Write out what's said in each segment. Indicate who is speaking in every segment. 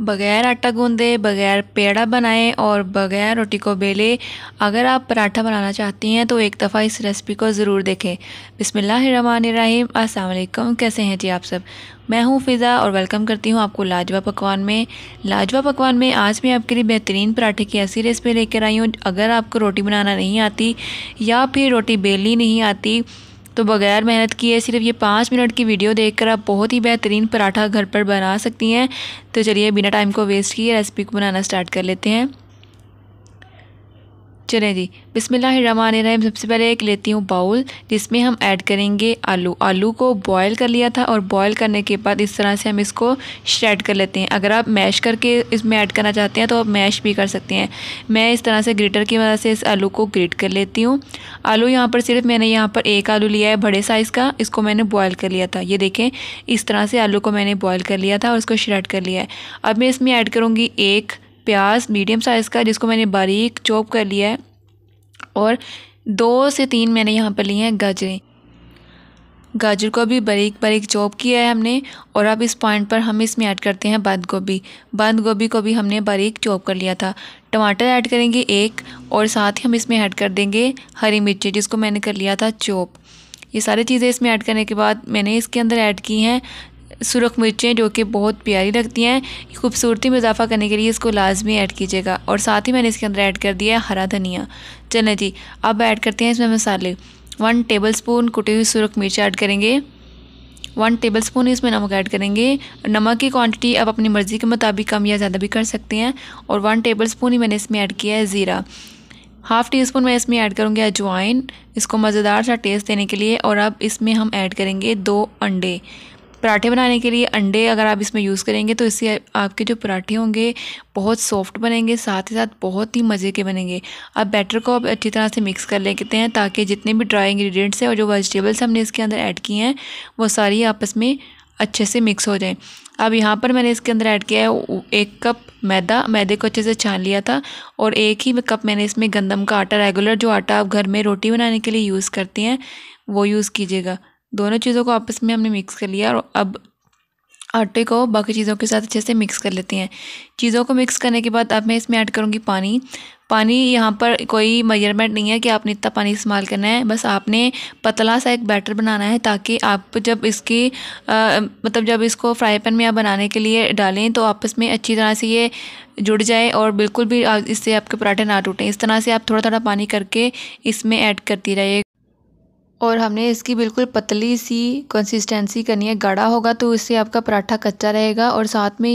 Speaker 1: बगैर आटा गूंदे बगैर पेड़ा बनाए और बगैर रोटी को बेले अगर आप पराठा बनाना चाहती हैं तो एक दफ़ा इस रेसिपी को ज़रूर देखें बिसमीम अस्सलाम कैसे हैं जी आप सब मैं हूं फ़िज़ा और वेलकम करती हूं आपको लाजवा पकवान में लाजवा पकवान में आज मैं आपके लिए बेहतरीन पराठे की ऐसी रेसिपी लेकर आई हूँ अगर आपको रोटी बनाना नहीं आती या फिर रोटी बेलनी नहीं आती तो बग़ैर मेहनत किए सिर्फ ये पाँच मिनट की वीडियो देखकर आप बहुत ही बेहतरीन पराठा घर पर बना सकती हैं तो चलिए बिना टाइम को वेस्ट किए रेसिपी को बनाना स्टार्ट कर लेते हैं चलें जी रहीम सबसे पहले एक लेती हूँ बाउल जिसमें हम ऐड करेंगे आलू आलू को बॉयल कर लिया था और बॉयल करने के बाद इस तरह से हम इसको श्रेड कर लेते हैं अगर आप मैश करके इसमें ऐड करना चाहते हैं तो आप मैश भी कर सकते हैं मैं इस तरह से ग्रेटर की मदद से इस आलू को ग्रेट कर लेती हूँ आलू यहाँ पर सिर्फ मैंने यहाँ पर एक आलू लिया है बड़े साइज़ का इसको मैंने बॉयल कर लिया था ये देखें इस तरह से आलू को मैंने बॉयल कर लिया था और इसको श्रेड कर लिया है अब मैं इसमें ऐड करूँगी एक प्याज मीडियम साइज़ का जिसको मैंने बारीक चॉप कर लिया है और दो से तीन मैंने यहाँ पर लिए हैं गाजरें गाजर को भी बारीक बारीक चॉप किया है हमने और अब इस पॉइंट पर हम इसमें ऐड करते हैं बंद गोभी बंद गोभी को भी हमने बारीक चॉप कर लिया था टमाटर ऐड करेंगे एक और साथ ही हम इसमें ऐड कर देंगे हरी मिर्ची जिसको मैंने कर लिया था चॉप ये सारी चीज़ें इसमें ऐड करने के बाद मैंने इसके अंदर ऐड की हैं सुरख मिर्चें जो कि बहुत प्यारी लगती हैं खूबसूरती में इजाफा करने के लिए इसको लाजमी ऐड कीजिएगा और साथ ही मैंने इसके अंदर ऐड कर दिया है हरा धनिया चलें जी अब ऐड करते हैं इसमें मसाले वन टेबल स्पून कुटी हुई सुरख मिर्च ऐड करेंगे वन टेबल स्पून इसमें नमक ऐड करेंगे नमक की क्वांटिटी आप अपनी मर्ज़ी के मुताबिक कम या ज़्यादा भी कर सकते हैं और वन टेबल स्पून ही मैंने इसमें ऐड किया है ज़ीरा हाफ़ टी स्पून मैं इसमें ऐड करूँगी अजवाइन इसको मज़ेदार सा टेस्ट देने के लिए और अब इसमें हम ऐड करेंगे दो अंडे पराठे बनाने के लिए अंडे अगर आप इसमें यूज़ करेंगे तो इससे आपके जो पराठे होंगे बहुत सॉफ्ट बनेंगे साथ ही साथ बहुत ही मज़े के बनेंगे आप बैटर को आप अच्छी तरह से मिक्स कर लेते हैं ताकि जितने भी ड्राई इंग्रेडिएंट्स हैं और जो वेजिटेबल्स हमने इसके अंदर ऐड किए हैं वो सारी आपस में अच्छे से मिक्स हो जाएँ अब यहाँ पर मैंने इसके अंदर ऐड किया है एक कप मैदा मैदे को अच्छे से छान लिया था और एक ही कप मैंने इसमें गंदम का आटा रेगुलर जो आटा आप घर में रोटी बनाने के लिए यूज़ करती हैं वो यूज़ कीजिएगा दोनों चीज़ों को आपस में हमने मिक्स कर लिया और अब आटे को बाकी चीज़ों के साथ अच्छे से मिक्स कर लेते हैं चीज़ों को मिक्स करने के बाद अब मैं इसमें ऐड करूँगी पानी पानी यहाँ पर कोई मेजरमेंट नहीं है कि आपने इतना पानी इस्तेमाल करना है बस आपने पतला सा एक बैटर बनाना है ताकि आप जब इसकी आ, मतलब जब इसको फ्राई पैन में आप बनाने के लिए डालें तो आपस में अच्छी तरह से ये जुड़ जाए और बिल्कुल भी इससे आपके पराठे ना टूटें इस तरह से आप थोड़ा थोड़ा पानी करके इसमें ऐड करती रहिए और हमने इसकी बिल्कुल पतली सी कंसिस्टेंसी करनी है गाढ़ा होगा तो इससे आपका पराठा कच्चा रहेगा और साथ में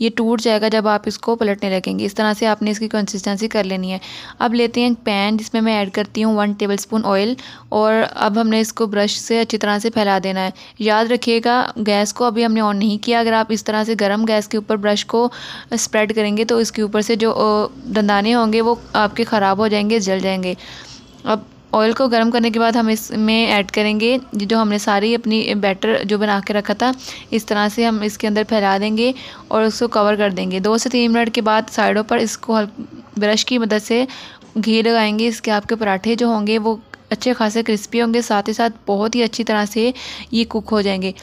Speaker 1: ये टूट जाएगा जब आप इसको पलटने लगेंगे इस तरह से आपने इसकी कंसिस्टेंसी कर लेनी है अब लेते हैं एक पैन जिसमें मैं ऐड करती हूँ वन टेबल स्पून ऑयल और अब हमने इसको ब्रश से अच्छी तरह से फैला देना है याद रखिएगा गैस को अभी हमने ऑन नहीं किया अगर आप इस तरह से गर्म गैस के ऊपर ब्रश को स्प्रेड करेंगे तो इसके ऊपर से जो दंदाने होंगे वो आपके ख़राब हो जाएंगे जल जाएंगे अब ऑयल को गर्म करने के बाद हम इसमें ऐड करेंगे जो हमने सारी अपनी बैटर जो बना के रखा था इस तरह से हम इसके अंदर फैला देंगे और उसको कवर कर देंगे दो से तीन मिनट के बाद साइडों पर इसको ब्रश की मदद से घी लगाएंगे इसके आपके पराठे जो होंगे वो अच्छे खासे क्रिस्पी होंगे साथ ही साथ बहुत ही अच्छी तरह से ये कुक हो जाएंगे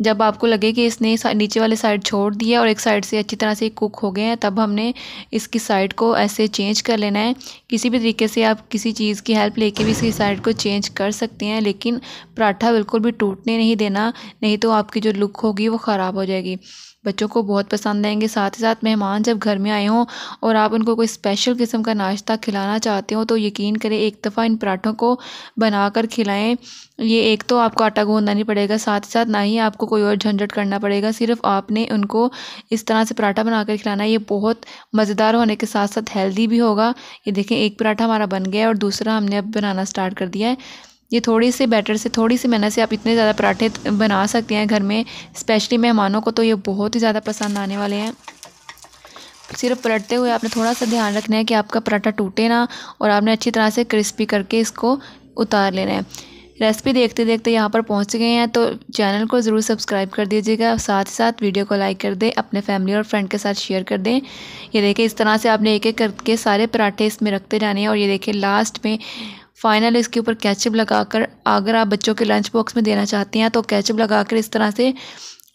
Speaker 1: जब आपको लगे कि इसने नीचे वाले साइड छोड़ दिया और एक साइड से अच्छी तरह से कुक हो गए हैं तब हमने इसकी साइड को ऐसे चेंज कर लेना है किसी भी तरीके से आप किसी चीज़ की हेल्प लेके भी इसकी साइड को चेंज कर सकते हैं लेकिन पराठा बिल्कुल भी टूटने नहीं देना नहीं तो आपकी जो लुक होगी वो ख़राब हो जाएगी बच्चों को बहुत पसंद आएंगे साथ ही साथ मेहमान जब घर में आए हों और आप उनको कोई स्पेशल किस्म का नाश्ता खिलाना चाहते हो तो यकीन करें एक दफ़ा इन पराठों को बना कर खिलाएँ ये एक तो आपको आटा गूंदना नहीं पड़ेगा साथ ही साथ ना ही आपको कोई और झंझट करना पड़ेगा सिर्फ आपने उनको इस तरह से पराठा बना कर खिलाना ये बहुत मज़ेदार होने के साथ साथ हेल्दी भी होगा ये देखें एक पराठा हमारा बन गया है और दूसरा हमने अब बनाना स्टार्ट कर दिया है ये थोड़ी सी बैटर से थोड़ी सी मेहनत से आप इतने ज़्यादा पराठे बना सकते हैं घर में स्पेशली मेहमानों को तो ये बहुत ही ज़्यादा पसंद आने वाले हैं सिर्फ पलटते हुए आपने थोड़ा सा ध्यान रखना है कि आपका पराठा टूटे ना और आपने अच्छी तरह से क्रिस्पी करके इसको उतार लेना है रेसिपी देखते देखते यहाँ पर पहुँच गए हैं तो चैनल को ज़रूर सब्सक्राइब कर दीजिएगा साथ ही साथ वीडियो को लाइक कर दें अपने फैमिली और फ्रेंड के साथ शेयर कर दें ये देखें इस तरह से आपने एक एक करके सारे पराठे इसमें रखते जाने हैं और ये देखें लास्ट में फाइनल इसके ऊपर कैचअप लगाकर अगर आप बच्चों के लंच बॉक्स में देना चाहते हैं तो कैचअप लगाकर इस तरह से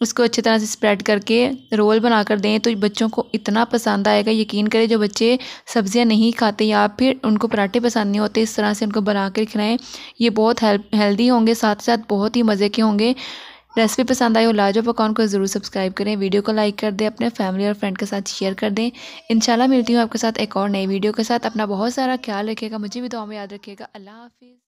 Speaker 1: उसको अच्छी तरह से स्प्रेड करके रोल बना कर दें तो बच्चों को इतना पसंद आएगा यकीन करें जो बच्चे सब्ज़ियाँ नहीं खाते या फिर उनको पराठे पसंद नहीं होते इस तरह से उनको बना कर खिलाएँ ये बहुत हेल्प हेल्दी होंगे साथ साथ बहुत ही मज़े के होंगे रेसिपी पसंद आई हो लाजो पकौन को ज़रूर सब्सक्राइब करें वीडियो को लाइक कर दें अपने फैमिली और फ्रेंड के साथ शेयर कर दें इंशाल्लाह मिलती हूँ आपके साथ एक और नई वीडियो के साथ अपना बहुत सारा ख्याल रखेगा मुझे भी दुआ में याद रखिएगा अल्लाह हाफिज़